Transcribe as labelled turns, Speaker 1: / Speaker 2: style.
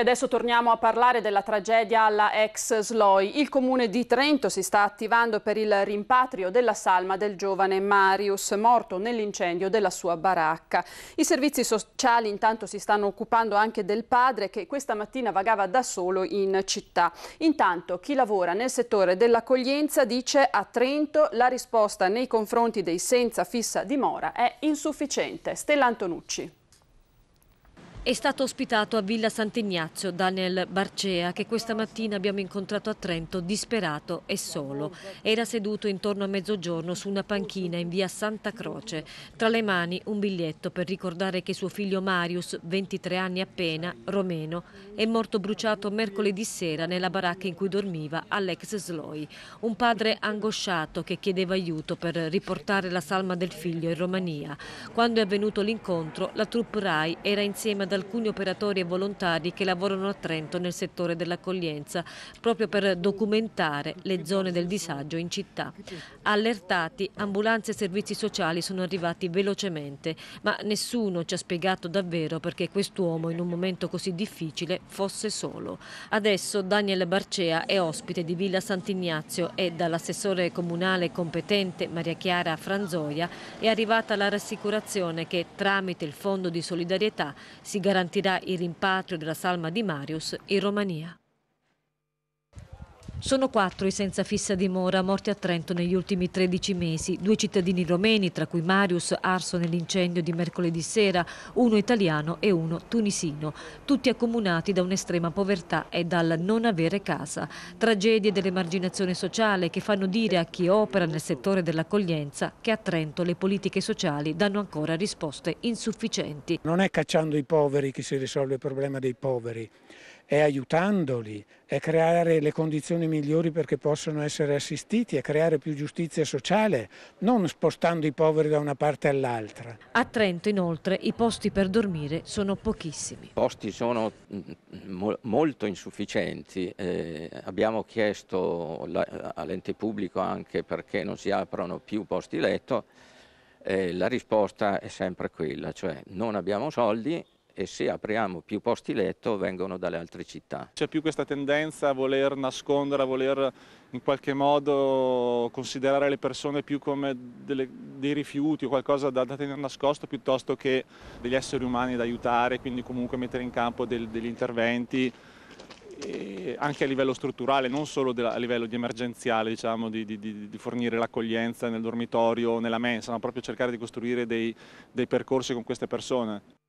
Speaker 1: E adesso torniamo a parlare della tragedia alla ex Sloi. Il comune di Trento si sta attivando per il rimpatrio della salma del giovane Marius, morto nell'incendio della sua baracca. I servizi sociali intanto si stanno occupando anche del padre che questa mattina vagava da solo in città. Intanto chi lavora nel settore dell'accoglienza dice a Trento la risposta nei confronti dei senza fissa dimora è insufficiente. Stella Antonucci.
Speaker 2: È stato ospitato a Villa Sant'Ignazio Daniel Barcea che questa mattina abbiamo incontrato a Trento disperato e solo. Era seduto intorno a mezzogiorno su una panchina in via Santa Croce. Tra le mani un biglietto per ricordare che suo figlio Marius, 23 anni appena, romeno, è morto bruciato mercoledì sera nella baracca in cui dormiva Alex Sloi. Un padre angosciato che chiedeva aiuto per riportare la salma del figlio in Romania. Quando è avvenuto l'incontro la troupe RAI era insieme a ad alcuni operatori e volontari che lavorano a Trento nel settore dell'accoglienza, proprio per documentare le zone del disagio in città. Allertati, ambulanze e servizi sociali sono arrivati velocemente, ma nessuno ci ha spiegato davvero perché quest'uomo in un momento così difficile fosse solo. Adesso Daniel Barcea è ospite di Villa Sant'Ignazio e dall'assessore comunale competente Maria Chiara Franzoia è arrivata la rassicurazione che tramite il Fondo di Solidarietà si garantirà il rimpatrio della salma di Marius in Romania. Sono quattro i senza fissa dimora morti a Trento negli ultimi 13 mesi, due cittadini romeni, tra cui Marius, arso nell'incendio di mercoledì sera, uno italiano e uno tunisino, tutti accomunati da un'estrema povertà e dal non avere casa. Tragedie dell'emarginazione sociale che fanno dire a chi opera nel settore dell'accoglienza che a Trento le politiche sociali danno ancora
Speaker 3: risposte
Speaker 2: insufficienti.
Speaker 3: Non è cacciando i poveri che si risolve il problema dei poveri, è aiutandoli, è creare le condizioni migliori perché possano essere assistiti, è creare più giustizia sociale, non spostando i poveri da una parte all'altra.
Speaker 2: A Trento inoltre i posti per dormire sono pochissimi. I
Speaker 1: posti sono mm, molto insufficienti, eh, abbiamo chiesto all'ente pubblico anche perché non si aprono più posti letto, eh, la risposta è sempre quella, cioè non abbiamo soldi e se apriamo più posti letto vengono dalle altre città.
Speaker 3: C'è più questa tendenza a voler nascondere, a voler in qualche modo considerare le persone più come delle, dei rifiuti o qualcosa da, da, tenere nascosto piuttosto che degli esseri umani da aiutare, quindi comunque mettere in campo del, degli interventi anche a livello strutturale, non solo della, a livello di emergenziale, diciamo, di, di, di fornire l'accoglienza nel dormitorio, o nella mensa, ma proprio cercare di costruire dei, dei percorsi con queste persone.